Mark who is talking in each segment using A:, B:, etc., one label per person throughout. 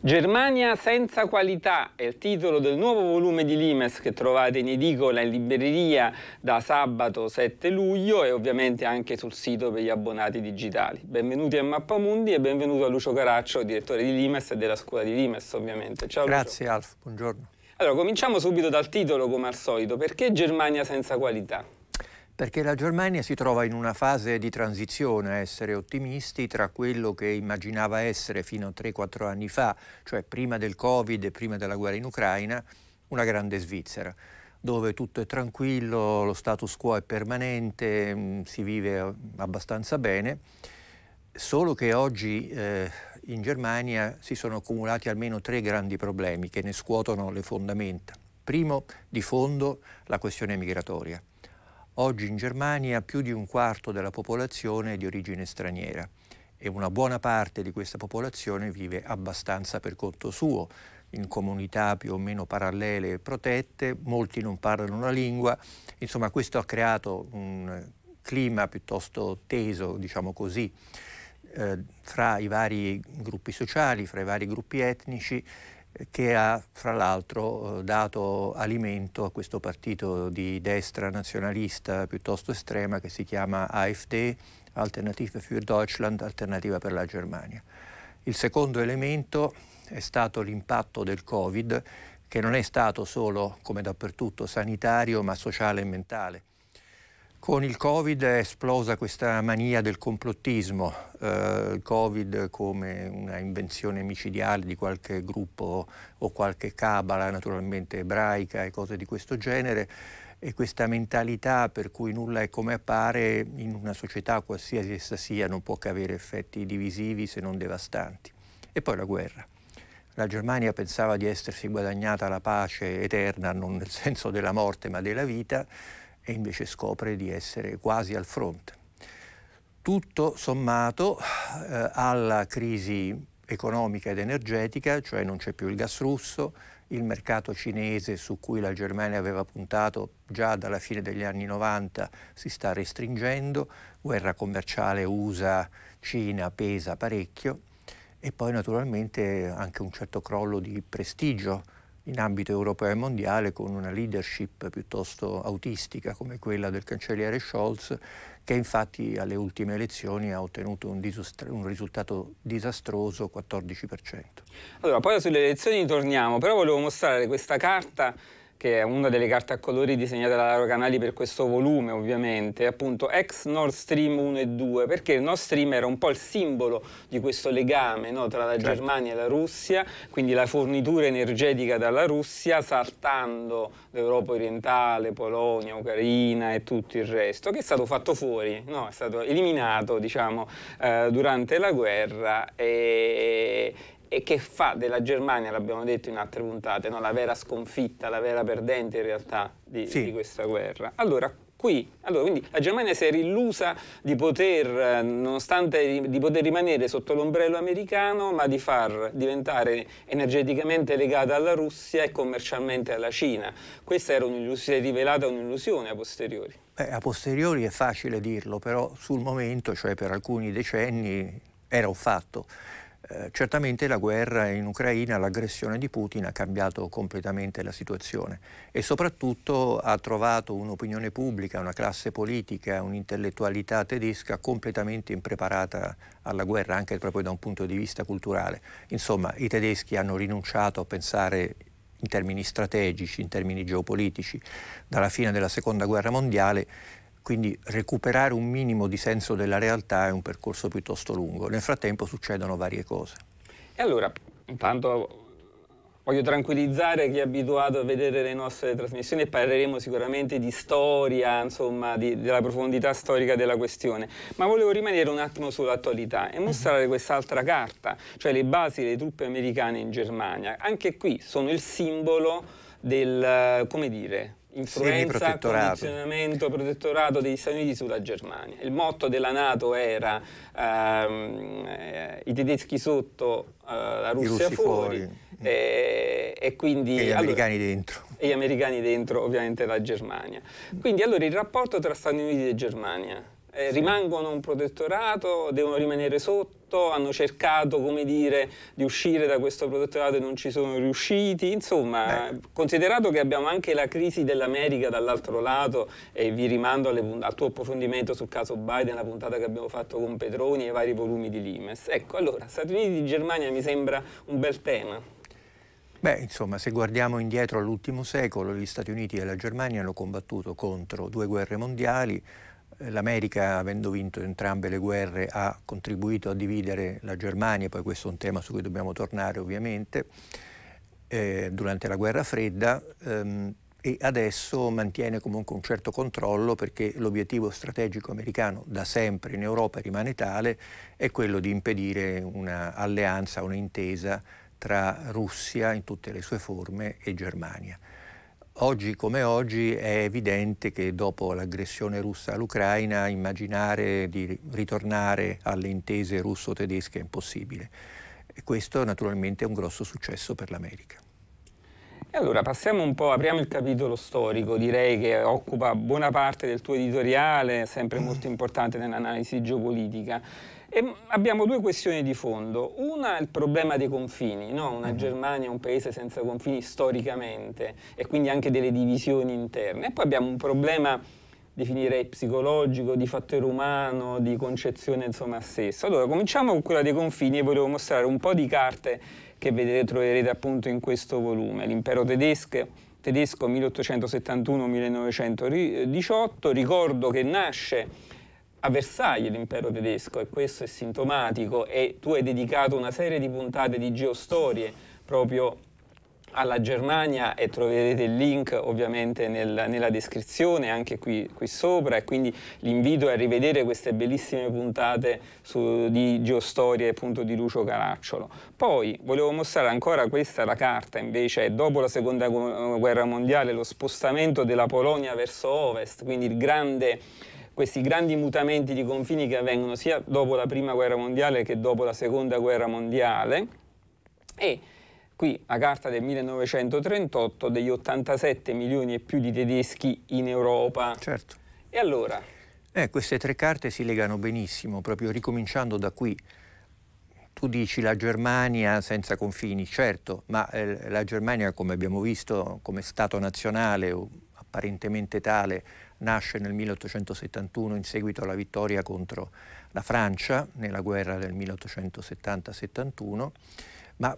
A: Germania senza qualità è il titolo del nuovo volume di Limes che trovate in edicola e in libreria da sabato 7 luglio e ovviamente anche sul sito per gli abbonati digitali. Benvenuti a Mappamundi e benvenuto a Lucio Caraccio, direttore di Limes e della scuola di Limes ovviamente. Ciao
B: Grazie Lucio. Alf, buongiorno.
A: Allora cominciamo subito dal titolo come al solito, perché Germania senza qualità?
B: Perché la Germania si trova in una fase di transizione, a essere ottimisti, tra quello che immaginava essere fino a 3-4 anni fa, cioè prima del Covid e prima della guerra in Ucraina, una grande Svizzera, dove tutto è tranquillo, lo status quo è permanente, mm, si vive eh, abbastanza bene, solo che oggi eh, in Germania si sono accumulati almeno tre grandi problemi che ne scuotono le fondamenta. Primo, di fondo, la questione migratoria. Oggi in Germania più di un quarto della popolazione è di origine straniera e una buona parte di questa popolazione vive abbastanza per conto suo, in comunità più o meno parallele e protette, molti non parlano la lingua, insomma questo ha creato un clima piuttosto teso, diciamo così, eh, fra i vari gruppi sociali, fra i vari gruppi etnici che ha fra l'altro dato alimento a questo partito di destra nazionalista piuttosto estrema che si chiama AfD, Alternative für Deutschland, Alternativa per la Germania. Il secondo elemento è stato l'impatto del Covid che non è stato solo, come dappertutto, sanitario ma sociale e mentale. Con il Covid è esplosa questa mania del complottismo, eh, il Covid come una invenzione micidiale di qualche gruppo o qualche cabala naturalmente ebraica e cose di questo genere e questa mentalità per cui nulla è come appare in una società qualsiasi essa sia non può che avere effetti divisivi se non devastanti. E poi la guerra. La Germania pensava di essersi guadagnata la pace eterna, non nel senso della morte ma della vita, e invece scopre di essere quasi al fronte. Tutto sommato eh, alla crisi economica ed energetica, cioè non c'è più il gas russo, il mercato cinese su cui la Germania aveva puntato già dalla fine degli anni 90 si sta restringendo, guerra commerciale USA-Cina pesa parecchio e poi naturalmente anche un certo crollo di prestigio in ambito europeo e mondiale con una leadership piuttosto autistica come quella del cancelliere Scholz, che infatti alle ultime elezioni ha ottenuto un, disastra- un risultato disastroso 14%.
A: Allora, poi sulle elezioni torniamo, però volevo mostrare questa carta che è una delle carte a colori disegnate da Laura Canali per questo volume ovviamente, appunto ex Nord Stream 1 e 2, perché il Nord Stream era un po' il simbolo di questo legame no, tra la certo. Germania e la Russia, quindi la fornitura energetica dalla Russia saltando l'Europa orientale, Polonia, Ucraina e tutto il resto, che è stato fatto fuori, no, è stato eliminato diciamo, eh, durante la guerra e, e che fa della Germania, l'abbiamo detto in altre puntate, no? la vera sconfitta, la vera perdente in realtà di, sì. di questa guerra. Allora, qui. Allora, quindi la Germania si era illusa di poter, eh, nonostante di poter rimanere sotto l'ombrello americano, ma di far diventare energeticamente legata alla Russia e commercialmente alla Cina. Questa era si è rivelata un'illusione a posteriori.
B: Beh, a posteriori è facile dirlo, però sul momento, cioè per alcuni decenni, era un fatto. Eh, certamente la guerra in Ucraina, l'aggressione di Putin ha cambiato completamente la situazione e soprattutto ha trovato un'opinione pubblica, una classe politica, un'intellettualità tedesca completamente impreparata alla guerra, anche proprio da un punto di vista culturale. Insomma, i tedeschi hanno rinunciato a pensare in termini strategici, in termini geopolitici. Dalla fine della Seconda Guerra Mondiale quindi recuperare un minimo di senso della realtà è un percorso piuttosto lungo. Nel frattempo succedono varie cose.
A: E allora, intanto voglio tranquillizzare chi è abituato a vedere le nostre trasmissioni e parleremo sicuramente di storia, insomma, di, della profondità storica della questione, ma volevo rimanere un attimo sull'attualità e mostrare quest'altra carta, cioè le basi delle truppe americane in Germania. Anche qui sono il simbolo del, come dire, influenza, condizionamento, protettorato degli Stati Uniti sulla Germania. Il motto della Nato era ehm, eh, i tedeschi sotto, eh, la Russia fuori, fuori. E, eh, e, quindi e gli allora, americani dentro e gli americani dentro ovviamente la Germania quindi allora il rapporto tra Stati Uniti e Germania eh, rimangono un protettorato, devono rimanere sotto, hanno cercato dire, di uscire da questo protettorato e non ci sono riusciti, insomma, Beh. considerato che abbiamo anche la crisi dell'America dall'altro lato e vi rimando alle, al tuo approfondimento sul caso Biden, la puntata che abbiamo fatto con Petroni e i vari volumi di Limes. Ecco, allora, Stati Uniti e Germania mi sembra un bel tema.
B: Beh, insomma, se guardiamo indietro all'ultimo secolo, gli Stati Uniti e la Germania hanno combattuto contro due guerre mondiali, L'America, avendo vinto entrambe le guerre, ha contribuito a dividere la Germania, poi questo è un tema su cui dobbiamo tornare ovviamente, eh, durante la guerra fredda ehm, e adesso mantiene comunque un certo controllo perché l'obiettivo strategico americano da sempre in Europa rimane tale, è quello di impedire un'alleanza, un'intesa tra Russia in tutte le sue forme e Germania. Oggi come oggi è evidente che dopo l'aggressione russa all'Ucraina immaginare di ritornare alle intese russo-tedesche è impossibile. E questo naturalmente è un grosso successo per l'America.
A: E allora passiamo un po', apriamo il capitolo storico, direi che occupa buona parte del tuo editoriale, sempre molto importante nell'analisi geopolitica. E abbiamo due questioni di fondo. Una è il problema dei confini, no? una mhm. Germania è un paese senza confini storicamente e quindi anche delle divisioni interne. E poi abbiamo un problema definirei psicologico, di fattore umano, di concezione insomma stessa. Allora cominciamo con quella dei confini e volevo mostrare un po' di carte che vedete, troverete appunto in questo volume. L'impero tedesco, tedesco 1871-1918, ricordo che nasce a Versailles l'impero tedesco e questo è sintomatico e tu hai dedicato una serie di puntate di geostorie proprio alla Germania e troverete il link ovviamente nel, nella descrizione anche qui, qui, sopra e quindi l'invito è a rivedere queste bellissime puntate su, di geostorie appunto di Lucio Caracciolo. Poi volevo mostrare ancora questa la carta invece dopo la seconda guerra mondiale lo spostamento della Polonia verso ovest quindi il grande questi grandi mutamenti di confini che avvengono sia dopo la prima guerra mondiale che dopo la seconda guerra mondiale e qui la carta del 1938 degli 87 milioni e più di tedeschi in Europa. Certo. E
B: allora? Eh, queste tre carte si legano benissimo, proprio ricominciando da qui. Tu dici la Germania senza confini, certo, ma eh, la Germania, come abbiamo visto, come Stato nazionale o apparentemente tale, nasce nel 1871 in seguito alla vittoria contro la Francia nella guerra del 1870-71, ma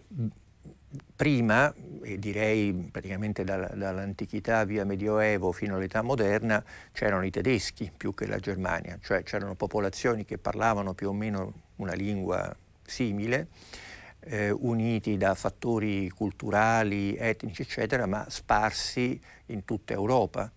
B: prima, e direi praticamente dall'antichità via Medioevo fino all'età moderna, c'erano i tedeschi più che la Germania, cioè c'erano popolazioni che parlavano più o meno una lingua simile, eh, uniti da fattori culturali, etnici, eccetera, ma sparsi in tutta Europa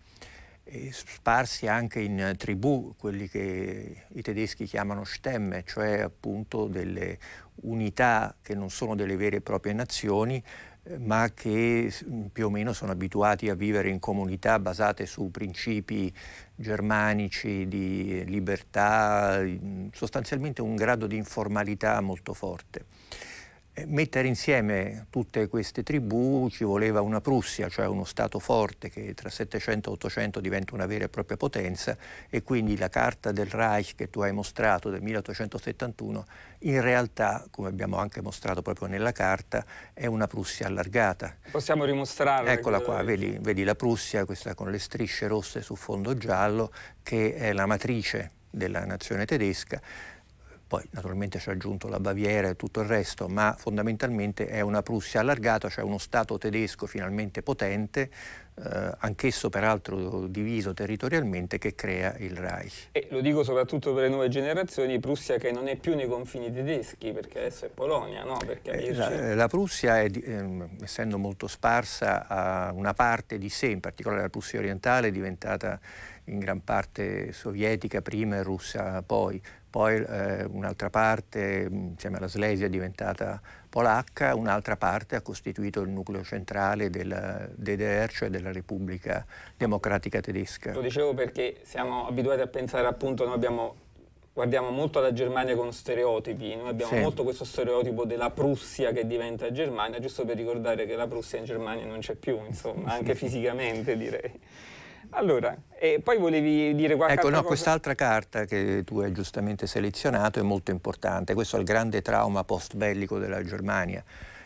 B: sparsi anche in tribù, quelli che i tedeschi chiamano stemme, cioè appunto delle unità che non sono delle vere e proprie nazioni, eh, ma che più o meno sono abituati a vivere in comunità basate su principi germanici di libertà, sostanzialmente un grado di informalità molto forte. Eh, mettere insieme tutte queste tribù ci voleva una Prussia, cioè uno Stato forte che tra 700 e 800 diventa una vera e propria potenza e quindi la carta del Reich che tu hai mostrato del 1871 in realtà, come abbiamo anche mostrato proprio nella carta, è una Prussia allargata.
A: Possiamo rimostrarla.
B: Eccola qua, vedi, vedi la Prussia, questa con le strisce rosse su fondo giallo, che è la matrice della nazione tedesca poi naturalmente ci ha aggiunto la Baviera e tutto il resto, ma fondamentalmente è una Prussia allargata, cioè uno Stato tedesco finalmente potente, eh, anch'esso peraltro diviso territorialmente, che crea il Reich.
A: E lo dico soprattutto per le nuove generazioni, Prussia che non è più nei confini tedeschi, perché adesso è Polonia, no? eh, la, la,
B: Prussia, è, ehm, essendo molto sparsa, ha una parte di sé, in particolare la Prussia orientale, è diventata in gran parte sovietica prima e russa poi. Poi eh, un'altra parte, mm, insieme alla Slesia, è diventata polacca, un'altra parte ha costituito il nucleo centrale della DDR, cioè della Repubblica Democratica Tedesca. Lo
A: dicevo perché siamo abituati a pensare appunto, noi abbiamo guardiamo molto la Germania con stereotipi, noi abbiamo sì. molto questo stereotipo della Prussia che diventa Germania, giusto per ricordare che la Prussia in Germania non c'è più, insomma, anche fisicamente direi. Allora, e poi volevi dire qualcosa? ecco, altra no, quest'altra
B: carta che tu hai giustamente selezionato è molto importante. Questo è il grande trauma post-bellico della Germania.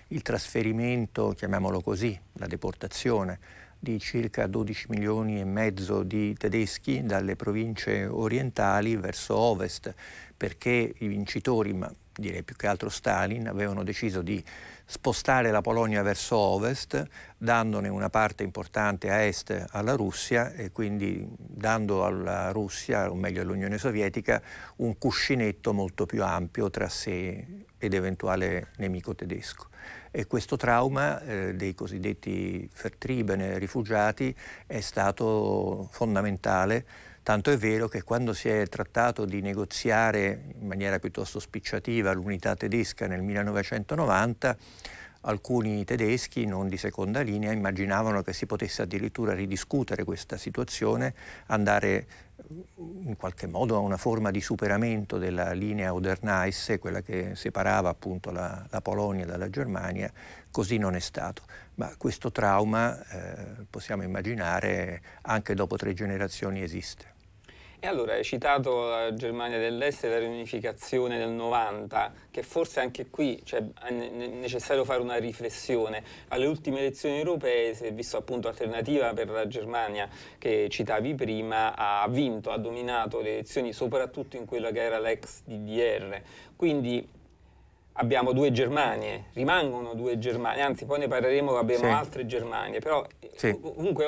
B: Il trasferimento, chiamiamolo così, la deportazione di circa 12 milioni e mezzo di tedeschi dalle province orientali verso ovest, perché i vincitori, ma direi più che altro Stalin, avevano deciso di spostare la Polonia verso ovest, dandone una parte importante a est alla Russia e quindi dando alla Russia, o meglio all'Unione Sovietica, un cuscinetto molto più ampio tra sé ed eventuale nemico tedesco. E questo trauma eh, dei cosiddetti vertribene rifugiati è stato fondamentale Tanto è vero che quando si è trattato di negoziare in maniera piuttosto spicciativa l'unità tedesca nel 1990, alcuni tedeschi, non di seconda linea, immaginavano che si potesse addirittura ridiscutere questa situazione, andare eh, in qualche modo a una forma di superamento della linea Oder-Neisse, quella che separava appunto la, la, Polonia dalla Germania, così non è stato. Ma questo trauma, eh, possiamo immaginare, anche dopo tre generazioni esiste.
A: E allora hai citato la Germania dell'Est e la riunificazione del 90, che forse anche qui cioè, è necessario fare una riflessione. Alle ultime elezioni europee si è visto appunto alternativa per la Germania che citavi prima, ha vinto, ha dominato le elezioni soprattutto in quella che era l'ex DDR. Quindi abbiamo due Germanie, rimangono due Germanie, anzi poi ne parleremo che abbiamo sì. altre Germanie, però sì. comunque,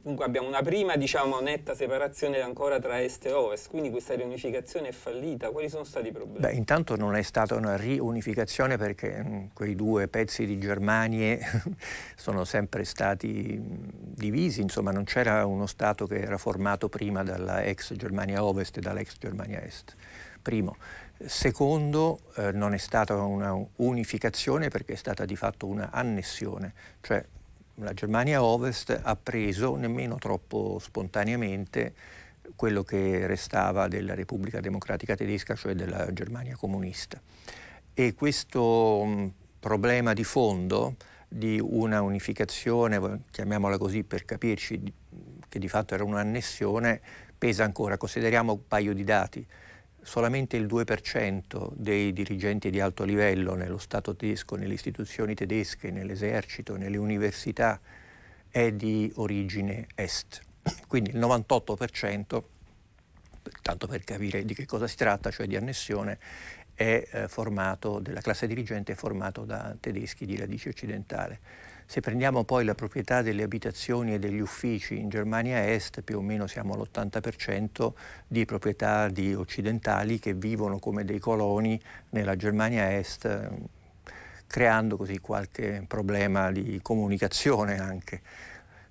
A: comunque, abbiamo una prima diciamo, netta separazione ancora tra est e ovest, quindi questa riunificazione è fallita, quali sono stati i problemi?
B: Beh, intanto non è stata una riunificazione perché mh, mm, quei due pezzi di Germanie sono sempre stati mm, divisi, insomma non c'era uno Stato che era formato prima dalla ex Germania ovest e dall'ex Germania est, primo. Secondo, eh, non è stata una unificazione perché è stata di fatto una annessione, cioè la Germania Ovest ha preso nemmeno troppo spontaneamente quello che restava della Repubblica Democratica Tedesca, cioè della Germania comunista. E questo problema di fondo di una unificazione, chiamiamola così per capirci, che di fatto era un'annessione, pesa ancora. Consideriamo un paio di dati solamente il 2% dei dirigenti di alto livello nello Stato tedesco, nelle istituzioni tedesche, nell'esercito, nelle università è di origine est. Quindi il 98%, tanto per capire di che cosa si tratta, cioè di annessione, è eh, formato, della classe dirigente è formato da tedeschi di radice occidentale se prendiamo poi la proprietà delle abitazioni e degli uffici in Germania Est, più o meno siamo all'80% di proprietà di occidentali che vivono come dei coloni nella Germania Est, creando così qualche problema di comunicazione anche.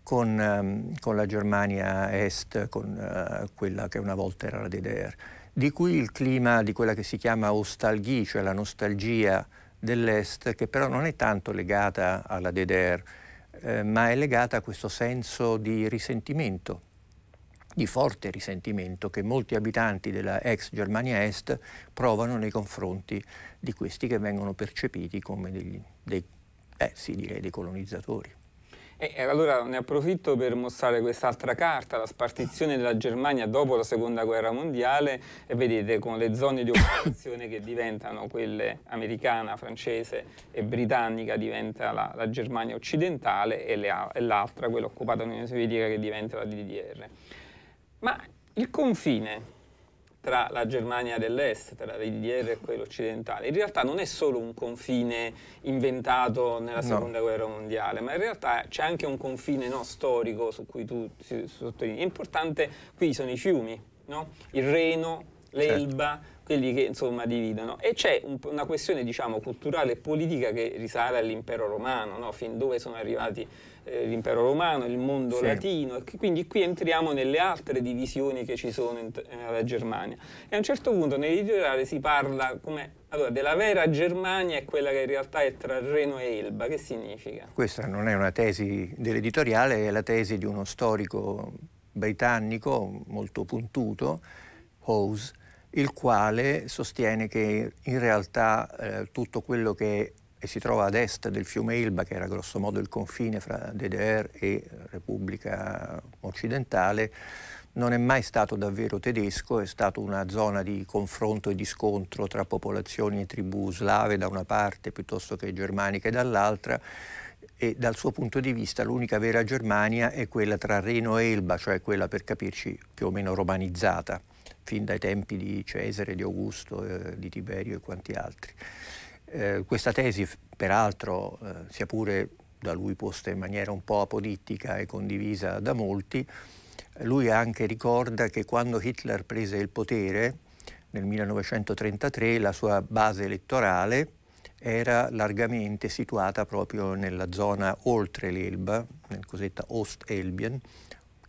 B: Con, ehm, con la Germania Est, con uh, quella che una volta era la DDR, di cui il clima di quella che si chiama ostalgia, cioè la nostalgia dell'Est che però non è tanto legata alla DDR, eh, ma è legata a questo senso di risentimento, di forte risentimento che molti abitanti della ex Germania Est provano nei confronti di questi che vengono percepiti come degli, dei, eh, sì, dei colonizzatori.
A: E allora ne approfitto per mostrare quest'altra carta, la spartizione della Germania dopo la seconda guerra mondiale e vedete con le zone di occupazione che diventano quelle americana, francese e britannica diventa la, la Germania occidentale e, l'altra, quella occupata dall'Unione Sovietica che diventa la DDR. Ma il confine tra la Germania dell'Est, tra l'IDR e quello occidentale. In realtà non è solo un confine inventato nella Seconda no. Guerra Mondiale, ma in realtà c'è anche un confine no, storico su cui tu sottolinei. Importante qui sono i fiumi, no? il Reno, l'Elba, certo. quelli che insomma dividono. E c'è un, una questione diciamo, culturale e politica che risale all'impero romano, fin dove sono arrivati eh, l'impero romano, il mondo sì. latino, quindi qui entriamo nelle altre divisioni che ci sono in, nella Germania. E a un certo punto nell'editoriale si parla come allora, della vera Germania è quella che in realtà è tra Reno e Elba, che significa?
B: Questa non è una tesi dell'editoriale, è la tesi di uno storico britannico molto puntuto, Hose, il quale sostiene che in realtà eh, tutto quello che e si trova ad est del fiume Ilba, che era grossomodo il confine fra DDR e eh, Repubblica Occidentale, non è mai stato davvero tedesco, è stata una zona di confronto e di scontro tra popolazioni e tribù slave da una parte piuttosto che germaniche dall'altra e dal suo punto di vista l'unica vera Germania è quella tra Reno e Elba, cioè quella per capirci più o meno romanizzata, fin dai tempi di Cesare, di Augusto, eh, di Tiberio e quanti altri. Eh, questa tesi, peraltro, eh, sia pure da lui posta in maniera un po' apodittica e condivisa da molti, lui anche ricorda che quando Hitler prese il potere nel 1933 la sua base elettorale era largamente situata proprio nella zona oltre l'Elba, nel cosiddetta Ost-Elbien,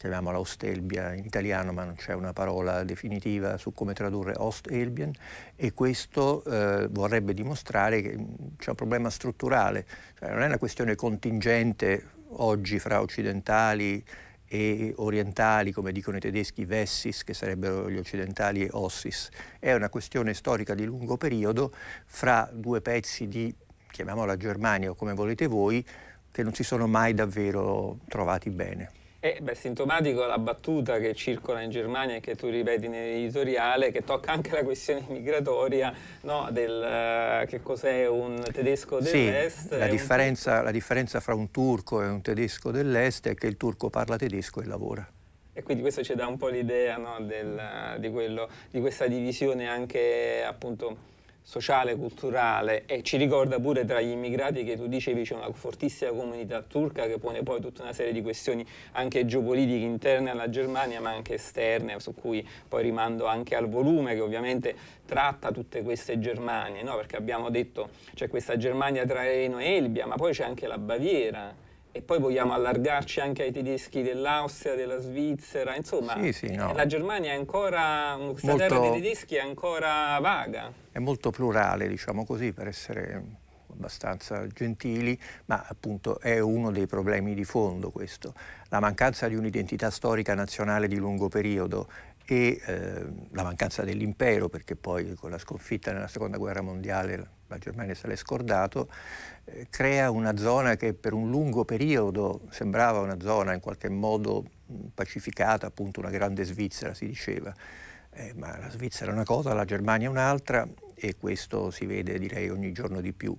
B: chiamiamola Ostelbia in italiano, ma non c'è una parola definitiva su come tradurre Ostelbien, e questo eh, vorrebbe dimostrare che mm, c'è un problema strutturale, cioè, non è una questione contingente oggi fra occidentali e orientali, come dicono i tedeschi, vessis, che sarebbero gli occidentali, e ossis. È una questione storica di lungo periodo fra due pezzi di, chiamiamola Germania o come volete voi, che non si sono mai davvero trovati bene.
A: Eh, beh, sintomatico la battuta che circola in Germania e che tu ripeti nell'editoriale, che tocca anche la questione migratoria, no? del uh, che cos'è un tedesco dell'est. Sì, la differenza,
B: la differenza fra un turco e un tedesco dell'est è che il turco parla tedesco e lavora.
A: E quindi questo ci dà un po' l'idea no, del, di, quello, di questa divisione anche appunto sociale, culturale e ci ricorda pure tra gli immigrati che tu dicevi c'è una fortissima comunità turca che pone poi tutta una serie di questioni anche geopolitiche interne alla Germania ma anche esterne su cui poi rimando anche al volume che ovviamente tratta tutte queste Germanie no? perché abbiamo detto c'è questa Germania tra Reno e Elbia ma poi c'è anche la Baviera e poi vogliamo allargarci anche ai tedeschi dell'Austria, della Svizzera, insomma sì, sì, no. la Germania è ancora, questa molto, terra dei tedeschi è ancora vaga.
B: È molto plurale, diciamo così, per essere abbastanza gentili, ma appunto è uno dei problemi di fondo questo. La mancanza di un'identità storica nazionale di lungo periodo e eh, la mancanza dell'impero, perché poi con la sconfitta nella seconda guerra mondiale la Germania se l'è scordato, eh, crea una zona che per un lungo periodo sembrava una zona in qualche modo pacificata, appunto una grande Svizzera si diceva, eh, ma la Svizzera è una cosa, la Germania è un'altra e questo si vede direi ogni giorno di più.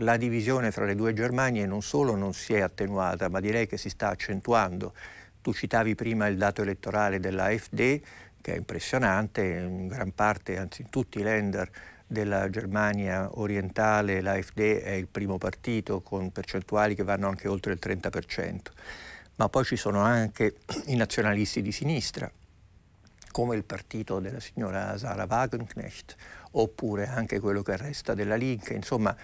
B: La divisione fra le due Germanie non solo non si è attenuata, ma direi che si sta accentuando. Tu citavi prima il dato elettorale dell'AFD, che è impressionante, in gran parte, anzi in tutti i lender della Germania orientale l'AfD è il primo partito con percentuali che vanno anche oltre il 30%, ma poi ci sono anche i nazionalisti di sinistra, come il partito della signora Sara Wagenknecht oppure anche quello che resta della Linke. insomma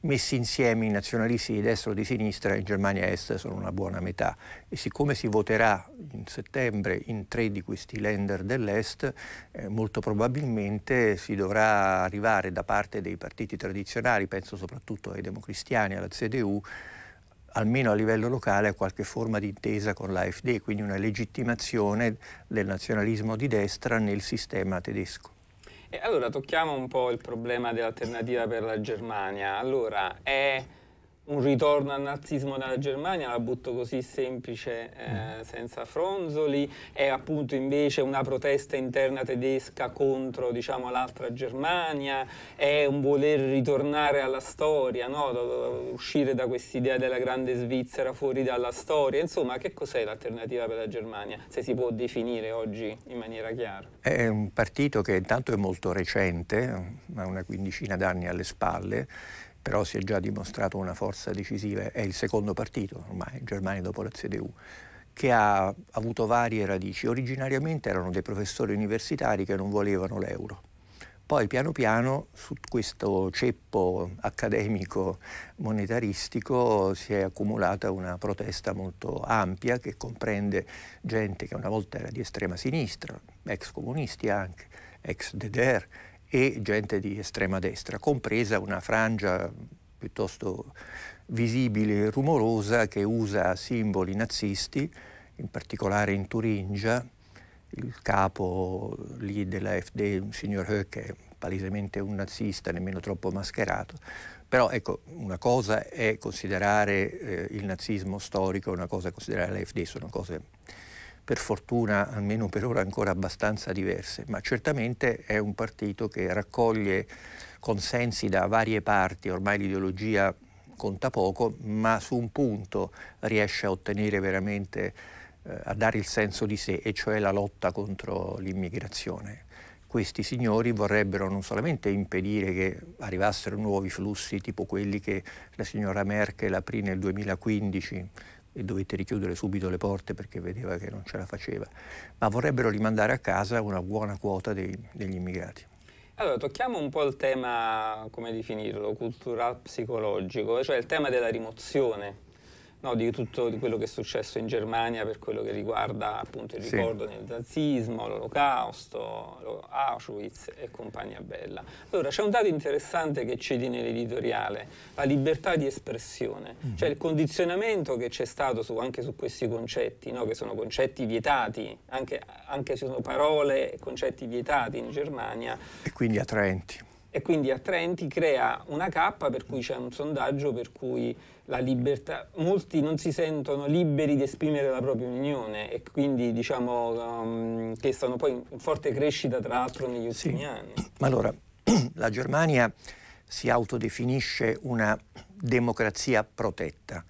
B: messi insieme i nazionalisti di destra o di sinistra in Germania Est sono una buona metà e siccome si voterà in settembre in tre di questi lender dell'Est, eh, molto probabilmente si dovrà arrivare da parte dei partiti tradizionali, penso soprattutto ai democristiani, alla CDU, almeno a livello locale, a qualche forma di intesa con l'AFD, quindi una legittimazione del nazionalismo di destra nel sistema tedesco.
A: E allora tocchiamo un po' il problema dell'alternativa per la Germania. Allora, è un ritorno al nazismo dalla Germania, la butto così semplice, eh, mm. senza fronzoli, è appunto invece una protesta interna tedesca contro diciamo, l'altra Germania, è un voler ritornare alla storia, no? uscire da quest'idea della grande Svizzera fuori dalla storia, insomma che cos'è l'alternativa per la Germania, se si può definire oggi in maniera chiara?
B: È un partito che intanto è molto recente, ha una quindicina d'anni alle spalle, però si è già dimostrato una forza decisiva, è il secondo partito ormai in Germania dopo la CDU, che ha avuto varie radici. Originariamente erano dei professori universitari che non volevano l'euro. Poi piano piano su questo ceppo accademico monetaristico si è accumulata una protesta molto ampia che comprende gente che una volta era di estrema sinistra, ex comunisti anche, ex DDR, e gente di estrema destra, compresa una frangia piuttosto visibile e rumorosa che usa simboli nazisti, in particolare in Turingia, il capo lì dell'AFD, un signor Höck, è palesemente un nazista, nemmeno troppo mascherato. Però ecco, una cosa è considerare eh, il nazismo storico, una cosa è considerare l'AFD, sono cose per fortuna almeno per ora ancora abbastanza diverse, ma certamente è un partito che raccoglie consensi da varie parti, ormai l'ideologia conta poco, ma su un punto riesce a ottenere veramente, eh, a dare il senso di sé, e cioè la lotta contro l'immigrazione. Questi signori vorrebbero non solamente impedire che arrivassero nuovi flussi tipo quelli che la signora Merkel aprì nel 2015 e dovette richiudere subito le porte perché vedeva che non ce la faceva, ma vorrebbero rimandare a casa una buona quota dei, degli immigrati.
A: Allora, tocchiamo un po' il tema, come definirlo, cultural psicologico, cioè il tema della rimozione no, di tutto quello che è successo in Germania per quello che riguarda appunto il ricordo sì. del nazismo, l'olocausto, Auschwitz e compagnia bella. Allora c'è un dato interessante che cedi nell'editoriale, la libertà di espressione, mm. cioè il condizionamento che c'è stato su, anche su questi concetti, no, che sono concetti vietati, anche, anche se sono parole e concetti vietati in Germania.
B: E quindi attraenti
A: e quindi a Trenti crea una cappa per cui c'è un sondaggio per cui la libertà, molti non si sentono liberi di esprimere la propria opinione e quindi diciamo um, che stanno poi in forte crescita
B: tra l'altro negli ultimi sì. anni. Ma allora, la Germania si autodefinisce una democrazia protetta,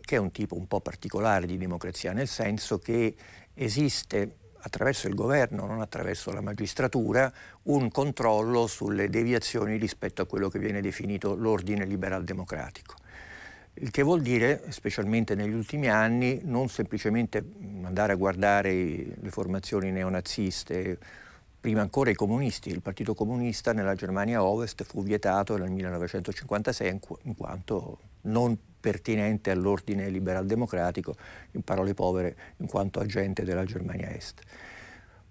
B: che è un tipo un po' particolare di democrazia, nel senso che esiste attraverso il governo, non attraverso la magistratura, un controllo sulle deviazioni rispetto a quello che viene definito l'ordine liberal democratico. Il che vuol dire, specialmente negli ultimi anni, non semplicemente andare a guardare le formazioni neonaziste, prima ancora i comunisti. Il Partito Comunista nella Germania Ovest fu vietato nel 1956 in quanto non pertinente all'ordine liberal democratico, in parole povere, in quanto agente della Germania Est.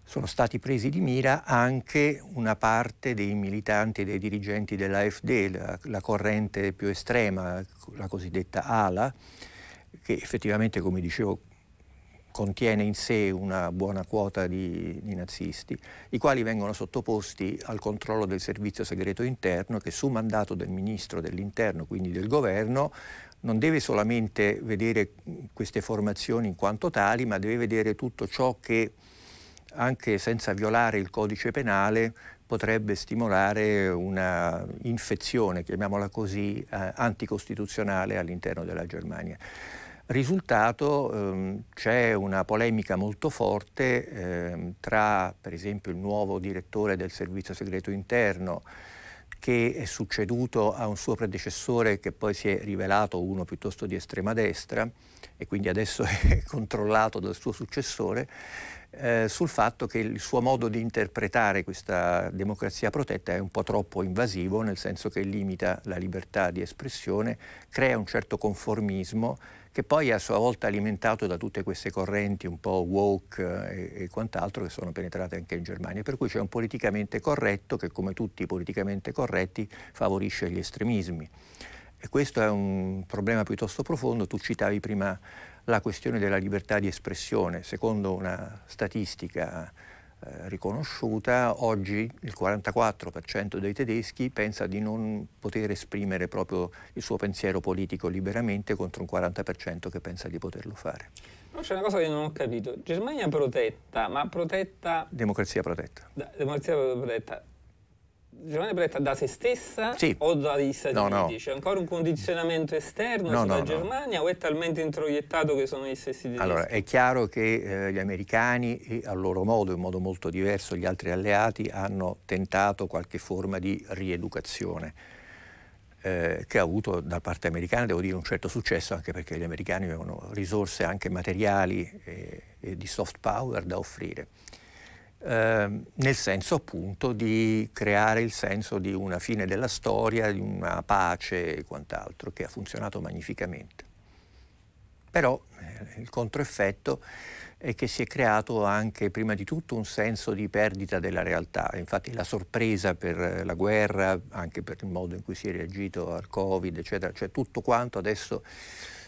B: Sono stati presi di mira anche una parte dei militanti e dei dirigenti dell'AFD, la, la corrente più estrema, la cosiddetta ALA, che effettivamente, come dicevo, contiene in sé una buona quota di, di, nazisti, i quali vengono sottoposti al controllo del servizio segreto interno che su mandato del ministro dell'interno, quindi del governo, non deve solamente vedere queste formazioni in quanto tali, ma deve vedere tutto ciò che, anche senza violare il codice penale, potrebbe stimolare una infezione, chiamiamola così, eh, anticostituzionale all'interno della Germania. Risultato ehm, c'è una polemica molto forte ehm, tra per esempio il nuovo direttore del servizio segreto interno che è succeduto a un suo predecessore che poi si è rivelato uno piuttosto di estrema destra e quindi adesso è controllato dal suo successore, eh, sul fatto che il suo modo di interpretare questa democrazia protetta è un po' troppo invasivo, nel senso che limita la libertà di espressione, crea un certo conformismo che poi è a sua volta alimentato da tutte queste correnti un po' woke e, eh, e quant'altro che sono penetrate anche in Germania, per cui c'è un politicamente corretto che come tutti i politicamente corretti favorisce gli estremismi. E questo è un problema piuttosto profondo. Tu citavi prima la questione della libertà di espressione. Secondo una statistica riconosciuta, oggi il 44% dei tedeschi pensa di non poter esprimere proprio il suo pensiero politico liberamente contro un 40% che pensa di poterlo fare.
A: No, c'è una cosa che non ho capito. Germania protetta, ma protetta...
B: Democrazia protetta.
A: democrazia protetta. Giovanna Bretta da se stessa sì. o dagli Stati no, Uniti? No. C'è ancora un condizionamento esterno no, sulla Germania o è talmente introiettato che sono gli stessi
B: tedeschi? Allora, è chiaro che eh, gli americani, e eh, a loro modo, in modo molto diverso, gli altri alleati hanno tentato qualche forma di rieducazione. Eh, che ha avuto da parte americana, devo dire, un certo successo, anche perché gli americani avevano risorse anche materiali e, eh, e di soft power da offrire. Ehm, nel senso appunto di creare il senso di una fine della storia, di una pace e quant'altro, che ha funzionato magnificamente. Però eh, il controeffetto è che si è creato anche prima di tutto un senso di perdita della realtà, infatti la sorpresa per eh, la guerra, anche per il modo in cui si è reagito al Covid, eccetera, cioè tutto quanto adesso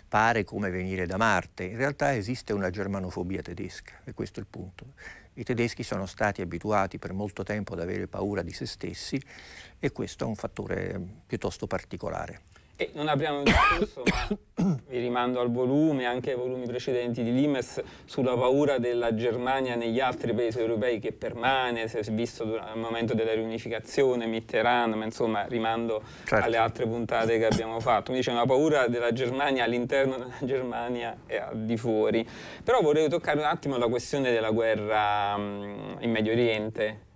B: pare come venire da Marte. In realtà esiste una germanofobia tedesca, e questo è il punto. I tedeschi sono stati abituati per molto tempo ad avere paura di se stessi e questo è un fattore eh, piuttosto particolare.
A: E non abbiamo discusso, ma vi rimando al volume, anche ai volumi precedenti di Limes, sulla paura della Germania negli altri paesi europei che permane, si è visto al momento della riunificazione, Mitterrand, ma insomma rimando certo. alle altre puntate che abbiamo fatto. Mi dice una paura della Germania all'interno della Germania e al di fuori. Però vorrei toccare un attimo la questione della guerra in Medio Oriente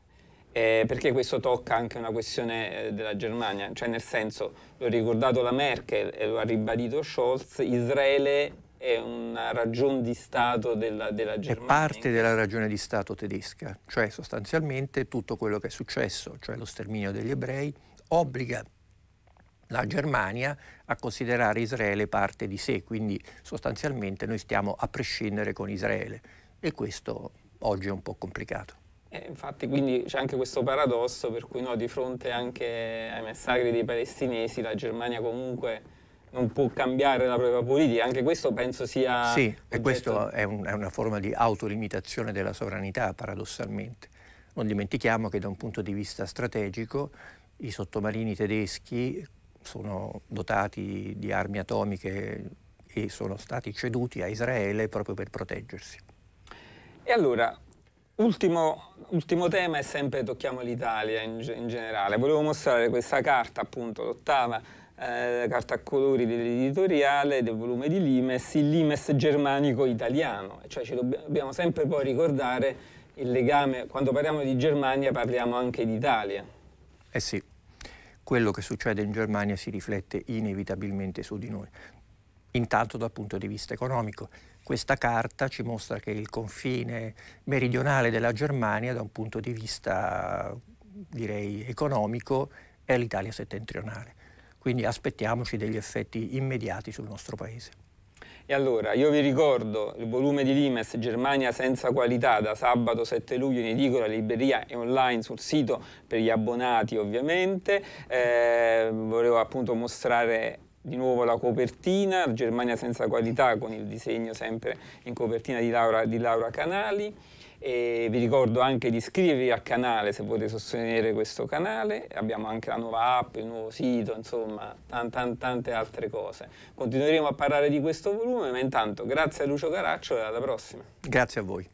A: eh, perché questo tocca anche una questione eh, della Germania, cioè nel senso, l'ho ricordato la Merkel e lo ha ribadito Scholz, Israele è una ragione di Stato della, della Germania.
B: È parte della ragione di Stato tedesca, cioè sostanzialmente tutto quello che è successo, cioè lo sterminio degli ebrei, obbliga la Germania a considerare Israele parte di sé, quindi sostanzialmente noi stiamo a prescindere con Israele e questo oggi è un po' complicato. E eh, infatti quindi
A: c'è anche questo paradosso per cui no, di fronte anche ai massacri dei palestinesi la Germania comunque non può cambiare la propria politica, anche questo penso sia... Sì, oggetto...
B: e questa è, un, è una forma di autolimitazione della sovranità paradossalmente. Non dimentichiamo che da un punto di vista strategico i sottomarini tedeschi sono dotati di armi atomiche e sono stati ceduti a Israele proprio per proteggersi.
A: E allora, Ultimo, ultimo, tema è sempre tocchiamo l'Italia in, in, generale. Volevo mostrare questa carta, appunto, l'ottava eh, carta a colori dell'editoriale del volume di Limes, il Limes germanico-italiano. Cioè ci dobbiamo sempre poi ricordare il legame, quando parliamo di Germania parliamo anche d'Italia.
B: Eh sì, quello che succede in Germania si riflette inevitabilmente su di noi, intanto dal punto di vista economico questa carta ci mostra che il confine meridionale della Germania, da un punto di vista direi economico, è l'Italia settentrionale. Quindi aspettiamoci degli effetti immediati sul nostro paese.
A: E allora, io vi ricordo il volume di Limes Germania senza qualità da sabato 7 luglio in edicola, libreria e online sul sito per gli abbonati ovviamente. Eh, volevo appunto mostrare di nuovo la copertina, Germania senza qualità con il disegno sempre in copertina di Laura, di Laura Canali. E vi ricordo anche di iscrivervi al canale se volete sostenere questo canale, abbiamo anche la nuova app, il nuovo sito, insomma tan, tan, tante altre cose. Continueremo a parlare di questo volume, ma intanto grazie a Lucio Caraccio e alla prossima.
B: Grazie a voi.